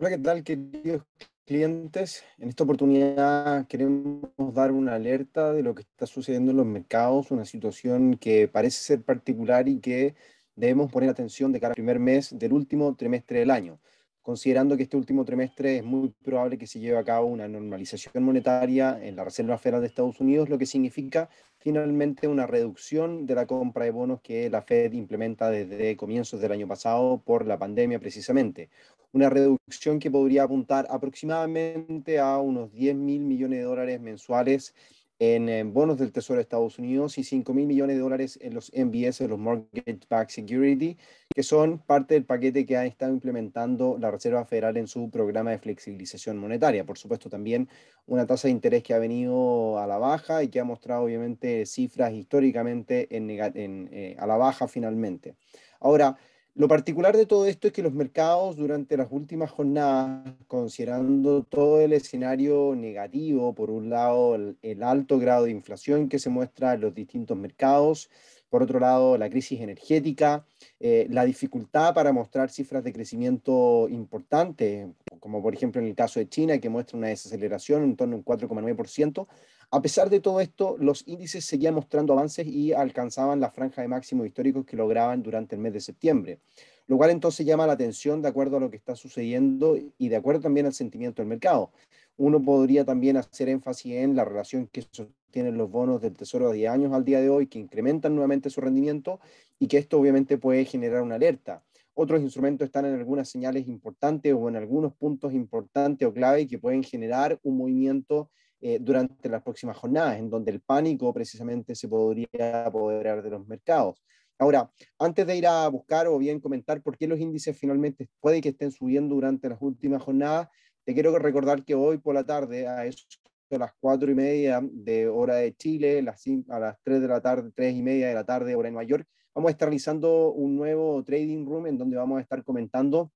Hola, ¿qué tal, queridos clientes? En esta oportunidad queremos dar una alerta de lo que está sucediendo en los mercados, una situación que parece ser particular y que debemos poner atención de cara al primer mes del último trimestre del año, considerando que este último trimestre es muy probable que se lleve a cabo una normalización monetaria en la Reserva Federal de Estados Unidos, lo que significa finalmente una reducción de la compra de bonos que la Fed implementa desde comienzos del año pasado por la pandemia precisamente. Una reducción que podría apuntar aproximadamente a unos 10 mil millones de dólares mensuales en bonos del Tesoro de Estados Unidos y 5 mil millones de dólares en los MBS, los Mortgage Back Security, que son parte del paquete que ha estado implementando la Reserva Federal en su programa de flexibilización monetaria. Por supuesto, también una tasa de interés que ha venido a la baja y que ha mostrado obviamente cifras históricamente en, en, eh, a la baja finalmente. Ahora, lo particular de todo esto es que los mercados durante las últimas jornadas, considerando todo el escenario negativo, por un lado el, alto grado de inflación que se muestra en los distintos mercados, por otro lado la crisis energética, eh, la dificultad para mostrar cifras de crecimiento importante, como por ejemplo en el caso de China, que muestra una desaceleración en torno a un 4,9%, a pesar de todo esto, los índices seguían mostrando avances y alcanzaban la franja de máximos históricos que lograban durante el mes de septiembre, lo cual entonces llama la atención de acuerdo a lo que está sucediendo y de acuerdo también al sentimiento del mercado. Uno podría también hacer énfasis en la relación que sostienen los bonos del Tesoro a 10 años al día de hoy, que incrementan nuevamente su rendimiento y que esto obviamente puede generar una alerta otros instrumentos están en algunas señales importantes o en algunos puntos importantes o clave que pueden generar un movimiento eh, durante las próximas jornadas, en donde el pánico precisamente se podría apoderar de los mercados. Ahora, antes de ir a buscar o bien comentar por qué los índices finalmente pueden que estén subiendo durante las últimas jornadas, te quiero recordar que hoy por la tarde, a eso a las cuatro y media de hora de Chile, las a las 3 de la tarde, tres y media de la tarde, hora en Nueva York, vamos a estar realizando un nuevo trading room en donde vamos a estar comentando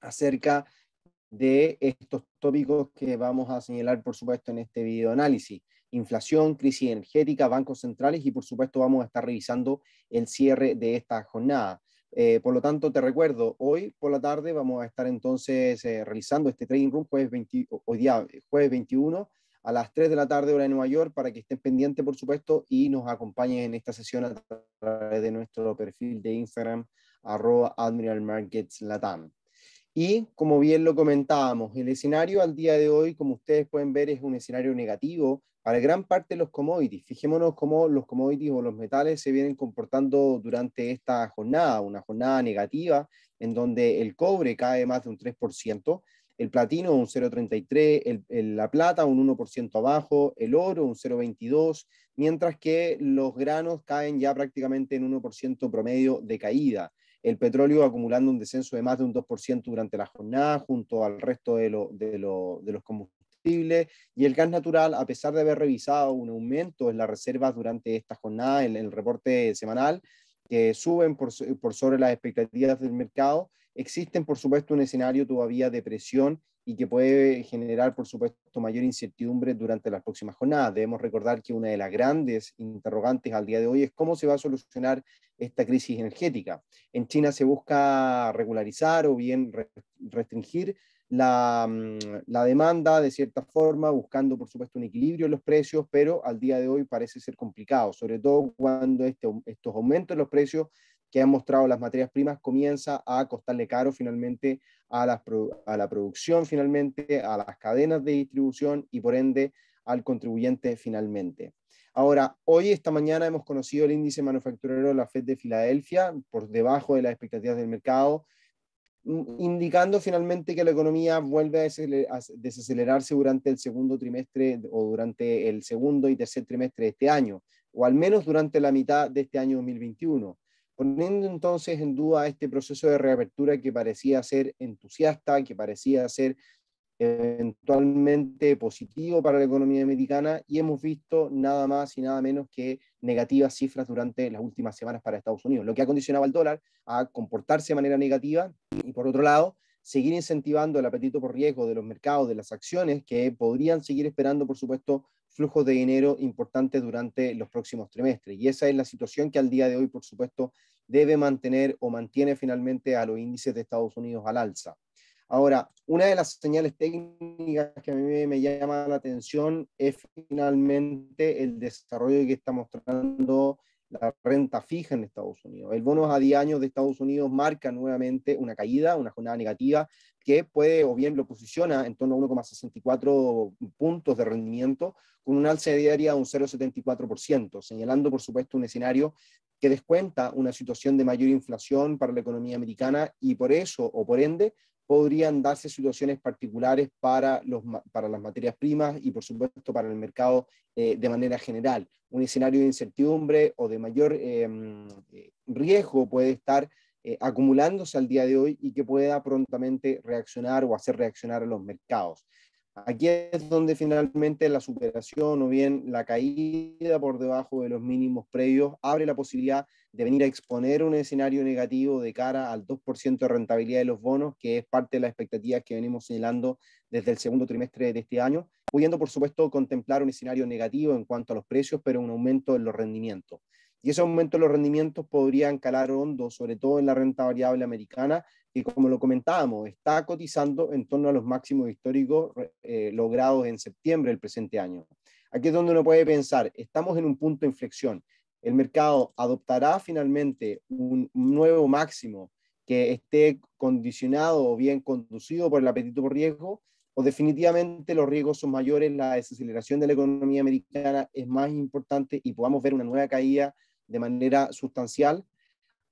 acerca de estos tópicos que vamos a señalar, por supuesto, en este video análisis. Inflación, crisis energética, bancos centrales y, por supuesto, vamos a estar revisando el cierre de esta jornada. Eh, por lo tanto, te recuerdo, hoy por la tarde vamos a estar entonces eh, realizando este trading room jueves, eh, jueves 21 a las 3 de la tarde hora de Nueva York para que estén pendientes, por supuesto, y nos acompañen en esta sesión a través de nuestro perfil de Instagram, arroba Admiral Markets Latam. Y como bien lo comentábamos, el escenario al día de hoy, como ustedes pueden ver, es un escenario negativo para gran parte de los commodities. Fijémonos cómo los commodities o los metales se vienen comportando durante esta jornada, una jornada negativa en donde el cobre cae más de un 3%, el platino un 0,33, la plata un 1% abajo, el oro un 0,22, mientras que los granos caen ya prácticamente en 1% promedio de caída el petróleo acumulando un descenso de más de un 2% durante la jornada, junto al resto de, los combustibles, y el gas natural, a pesar de haber revisado un aumento en las reservas durante esta jornada, en el reporte semanal, que suben por, por sobre las expectativas del mercado, existen, por supuesto, un escenario todavía de presión y que puede generar, por supuesto, mayor incertidumbre durante las próximas jornadas. Debemos recordar que una de las grandes interrogantes al día de hoy es cómo se va a solucionar esta crisis energética. En China se busca regularizar o bien restringir la, mm, la demanda de cierta forma, buscando, por supuesto, un equilibrio en los precios, pero al día de hoy parece ser complicado, sobre todo cuando este, estos aumentos en los precios que han mostrado las materias primas comienza a costarle caro finalmente a, la producción finalmente, a las cadenas de distribución y por ende al contribuyente finalmente. Ahora, hoy, esta mañana, hemos conocido el índice manufacturero de la FED de Filadelfia, por debajo de las expectativas del mercado, indicando finalmente que la economía vuelve a desacelerarse durante el segundo trimestre o durante el segundo y tercer trimestre de este año, o al menos durante la mitad de este año 2021 poniendo entonces en duda este proceso de reapertura que parecía ser entusiasta, que parecía ser eventualmente positivo para la economía americana y hemos visto nada más y nada menos que negativas cifras durante las últimas semanas para Estados Unidos, lo que ha condicionado al dólar a comportarse de manera negativa y por otro lado seguir incentivando el apetito por riesgo de los mercados, de las acciones que podrían seguir esperando por supuesto flujos de dinero importantes durante los próximos trimestres. Y esa es la situación que al día de hoy, por supuesto, debe mantener o mantiene finalmente a los índices de Estados Unidos al alza. Ahora, una de las señales técnicas que a mí me llama la atención es finalmente el desarrollo que está mostrando la renta fija en Estados Unidos. El bono a 10 años de Estados Unidos marca nuevamente una caída, una jornada negativa, que puede o bien lo posiciona en torno a 1,64 puntos de rendimiento, con un alza diaria de un 0,74%, señalando, por supuesto, un escenario que descuenta una situación de mayor inflación para la economía americana y por eso, o por ende, podrían darse situaciones particulares para, las materias primas y, por supuesto, para el mercado eh, de manera general. Un escenario de incertidumbre o de mayor em, eh, riesgo puede estar eh, acumulándose al día de hoy y que pueda prontamente reaccionar o hacer reaccionar a los mercados. Aquí es donde finalmente la superación o bien la caída por debajo de los mínimos previos abre la posibilidad de venir a exponer un escenario negativo de cara al 2% de rentabilidad de los bonos, que es parte de las expectativas que venimos señalando desde el segundo trimestre de este año, pudiendo, por supuesto, contemplar un escenario negativo en cuanto a los precios, pero un aumento en los rendimientos. Y ese aumento en los rendimientos podría calar hondo, sobre todo en la renta variable americana, que como lo comentábamos, está cotizando en torno a los máximos históricos eh, logrados en septiembre del presente año. Aquí es donde uno puede pensar, estamos en un punto de inflexión el mercado adoptará finalmente un nuevo máximo que esté condicionado o bien conducido por el apetito por riesgo, o definitivamente los riesgos son mayores, la desaceleración de la economía americana es más importante y podamos ver una nueva caída de manera sustancial,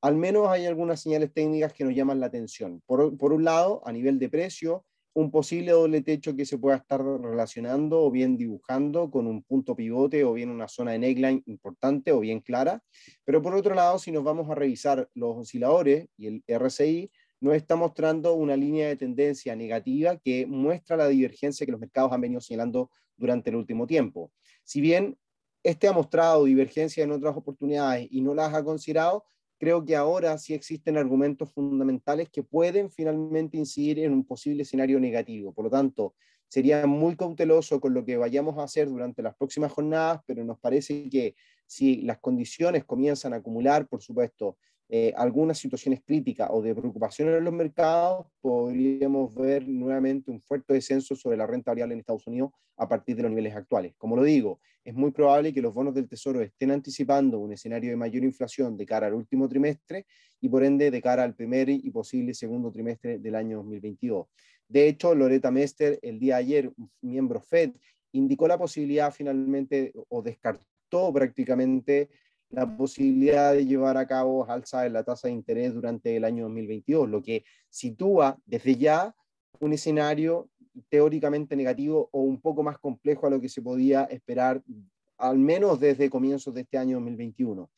al menos hay algunas señales técnicas que nos llaman la atención. Por, por un lado, a nivel de precio, un posible doble techo que se pueda estar relacionando o bien dibujando con un punto pivote o bien una zona de neckline importante o bien clara. Pero por otro lado, si nos vamos a revisar los osciladores y el RSI, nos está mostrando una línea de tendencia negativa que muestra la divergencia que los mercados han venido señalando durante el último tiempo. Si bien este ha mostrado divergencia en otras oportunidades y no las ha considerado, creo que ahora sí existen argumentos fundamentales que pueden finalmente incidir en un posible escenario negativo. Por lo tanto, sería muy cauteloso con lo que vayamos a hacer durante las próximas jornadas, pero nos parece que si las condiciones comienzan a acumular, por supuesto, eh, algunas situaciones críticas o de preocupación en los mercados, podríamos ver nuevamente un fuerte descenso sobre la renta variable en Estados Unidos a partir de los niveles actuales. Como lo digo, es muy probable que los bonos del Tesoro estén anticipando un escenario de mayor inflación de cara al último trimestre y por ende de cara al primer y posible segundo trimestre del año 2022. De hecho, Loretta Mester, el día de ayer, miembro Fed, indicó la posibilidad finalmente o descartó prácticamente la posibilidad de llevar a cabo alza en la tasa de interés durante el año 2022, lo que sitúa desde ya un escenario teóricamente negativo o un poco más complejo a lo que se podía esperar, al menos desde comienzos de este año 2021.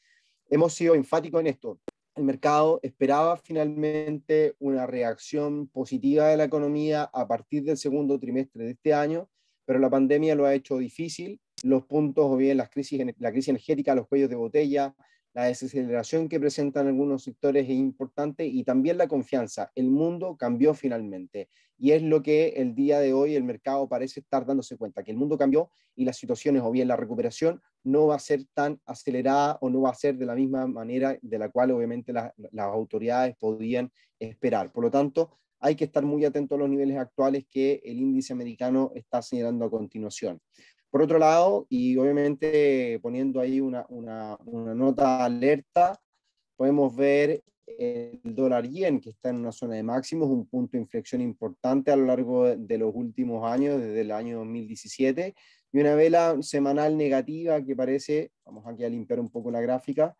Hemos sido enfáticos en esto. El mercado esperaba finalmente una reacción positiva de la economía a partir del segundo trimestre de este año, pero la pandemia lo ha hecho difícil los puntos o bien las crisis, la crisis energética, los cuellos de botella, la desaceleración que presentan algunos sectores es importante y también la confianza. El mundo cambió finalmente y es lo que el día de hoy el mercado parece estar dándose cuenta, que el mundo cambió y las situaciones o bien la recuperación no va a ser tan acelerada o no va a ser de la misma manera de la cual obviamente las autoridades podían esperar. Por lo tanto, hay que estar muy atento a los niveles actuales que el índice americano está señalando a continuación. Por otro lado, y obviamente poniendo ahí una, una, una nota alerta, podemos ver el dólar yen, que está en una zona de máximos, un punto de inflexión importante a lo largo de los últimos años, desde el año 2017, y una vela semanal negativa que parece, vamos aquí a limpiar un poco la gráfica,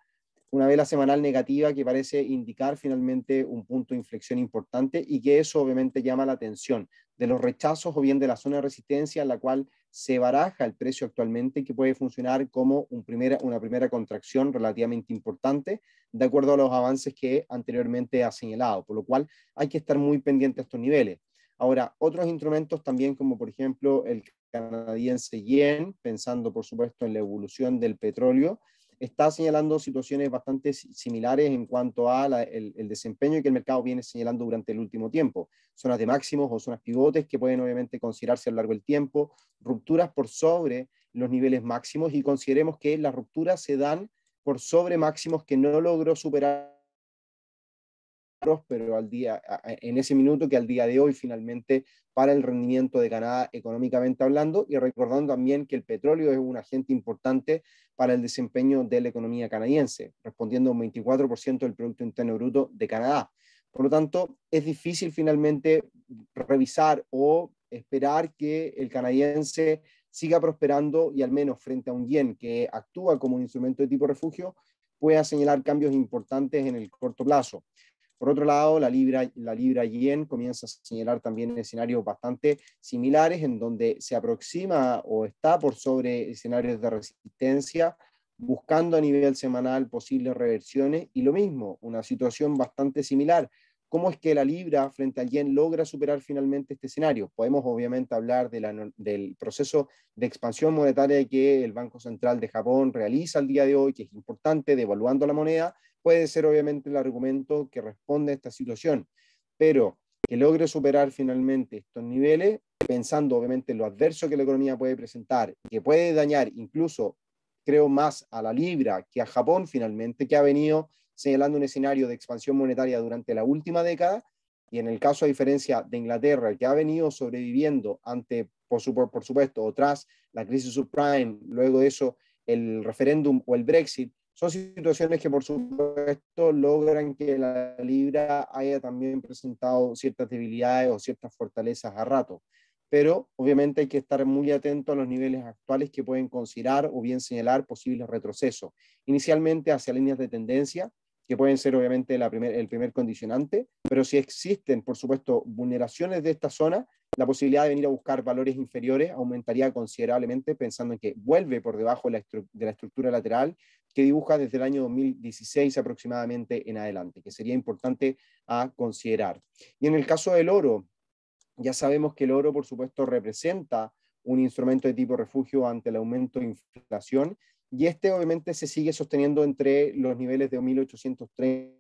una vela semanal negativa que parece indicar finalmente un punto de inflexión importante y que eso obviamente llama la atención de los rechazos o bien de la zona de resistencia en la cual se baraja el precio actualmente que puede funcionar como una primera contracción relativamente importante, de acuerdo a los avances que anteriormente ha señalado, por lo cual hay que estar muy pendiente a estos niveles. Ahora, otros instrumentos también, como por ejemplo el canadiense yen, pensando por supuesto en la evolución del petróleo, está señalando situaciones bastante similares en cuanto al el desempeño que el mercado viene señalando durante el último tiempo. Zonas de máximos o zonas pivotes que pueden obviamente considerarse a lo largo del tiempo, rupturas por sobre los niveles máximos y consideremos que las rupturas se dan por sobre máximos que no logró superar pero al día, en ese minuto que al día de hoy finalmente para el rendimiento de Canadá económicamente hablando y recordando también que el petróleo es un agente importante para el desempeño de la economía canadiense, respondiendo un 24% del Producto Interno Bruto de Canadá. Por lo tanto, es difícil finalmente revisar o esperar que el canadiense siga prosperando y al menos frente a un yen que actúa como un instrumento de tipo refugio, pueda señalar cambios importantes en el corto plazo. Por otro lado, la libra, la libra yen comienza a señalar también escenarios bastante similares en donde se aproxima o está por sobre escenarios de resistencia, buscando a nivel semanal posibles reversiones y lo mismo, una situación bastante similar. ¿Cómo es que la libra frente al yen logra superar finalmente este escenario? Podemos obviamente hablar del proceso de expansión monetaria que el Banco Central de Japón realiza al día de hoy, que es importante, devaluando la moneda, puede ser obviamente el argumento que responde a esta situación, pero que logre superar finalmente estos niveles, pensando obviamente en lo adverso que la economía puede presentar, que puede dañar incluso, creo, más a la libra que a Japón finalmente, que ha venido señalando un escenario de expansión monetaria durante la última década, y en el caso a diferencia de Inglaterra, que ha venido sobreviviendo ante, por, por supuesto, o tras la crisis subprime, luego de eso el referéndum o el Brexit, son situaciones que, por supuesto, logran que la libra haya también presentado ciertas debilidades o ciertas fortalezas a rato. Pero obviamente hay que estar muy atento a los niveles actuales que pueden considerar o bien señalar posibles retrocesos. Inicialmente hacia líneas de tendencia, que pueden ser obviamente el primer condicionante, pero si existen, por supuesto, vulneraciones de esta zona, la posibilidad de venir a buscar valores inferiores aumentaría considerablemente, pensando en que vuelve por debajo de la, de la estructura lateral que dibuja desde el año 2016 aproximadamente en adelante, que sería importante a considerar. Y en el caso del oro, ya sabemos que el oro, por supuesto, representa un instrumento de tipo refugio ante el aumento de inflación y este obviamente se sigue sosteniendo entre los niveles de 1830.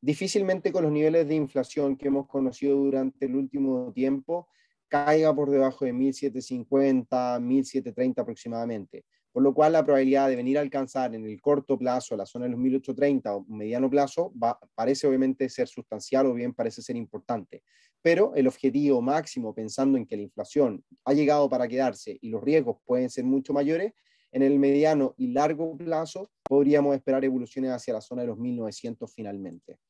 Difícilmente con los niveles de inflación que hemos conocido durante el último tiempo caiga por debajo de 1750, 1730 aproximadamente por lo cual la probabilidad de venir a alcanzar en el corto plazo la zona de los 1830 o mediano plazo parece obviamente ser sustancial o bien parece ser importante. Pero el objetivo máximo, pensando en que la inflación ha llegado para quedarse y los riesgos pueden ser mucho mayores, en el mediano y largo plazo podríamos esperar evoluciones hacia la zona de los 1900 finalmente.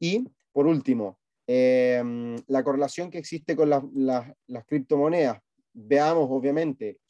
Y por último, em, la correlación que existe con las criptomonedas. Veamos obviamente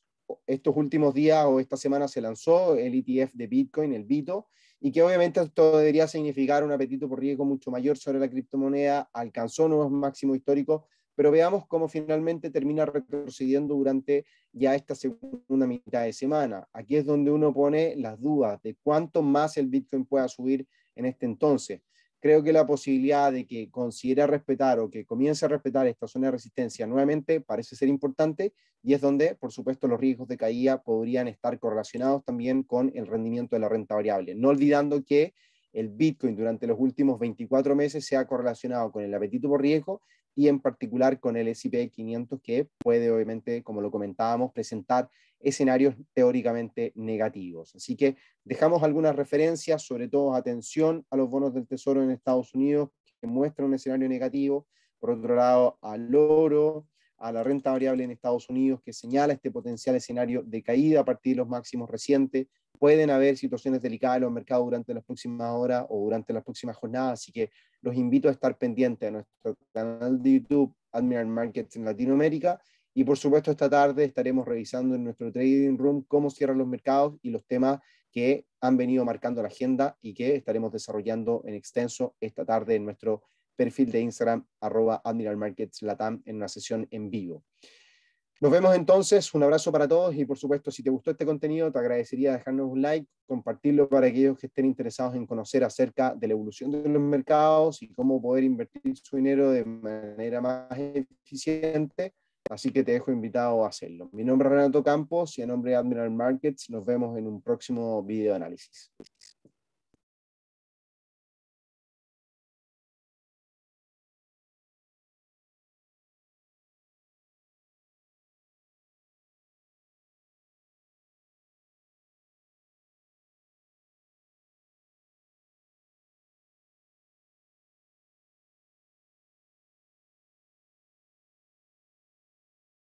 estos últimos días o esta semana se lanzó el ETF de Bitcoin, el BITO, y que obviamente esto debería significar un apetito por riesgo mucho mayor sobre la criptomoneda, alcanzó nuevos máximos históricos, pero veamos cómo finalmente termina retrocediendo durante ya esta segunda mitad de semana. Aquí es donde uno pone las dudas de cuánto más el Bitcoin pueda subir en este entonces creo que la posibilidad de que considere respetar o que comience a respetar esta zona de resistencia nuevamente parece ser importante y es donde, por supuesto, los riesgos de caída podrían estar correlacionados también con el rendimiento de la renta variable, no olvidando que el Bitcoin durante los últimos 24 meses se ha correlacionado con el apetito por riesgo y en particular con el S&P 500 que puede obviamente, como lo comentábamos, presentar escenarios teóricamente negativos. Así que dejamos algunas referencias, sobre todo atención a los bonos del Tesoro en Estados Unidos que muestran un escenario negativo, por otro lado al oro, a la renta variable en Estados Unidos, que señala este potencial escenario de caída a partir de los máximos recientes. Pueden haber situaciones delicadas en los mercados durante las próximas horas o durante las próximas jornadas, así que los invito a estar pendientes a nuestro canal de YouTube Admiral Markets en Latinoamérica y por supuesto esta tarde estaremos revisando en nuestro trading room cómo cierran los mercados y los temas que han venido marcando la agenda y que estaremos desarrollando en extenso esta tarde en nuestro perfil de Instagram, arroba Admiral Markets Latam, en una sesión en vivo. Nos vemos entonces, un abrazo para todos y por supuesto si te gustó este contenido te agradecería dejarnos un like, compartirlo para aquellos que estén interesados en conocer acerca de la evolución de los mercados y cómo poder invertir su dinero de manera más eficiente. Así que te dejo invitado a hacerlo. Mi nombre es Renato Campos y en nombre de Admiral Markets nos vemos en un próximo video análisis.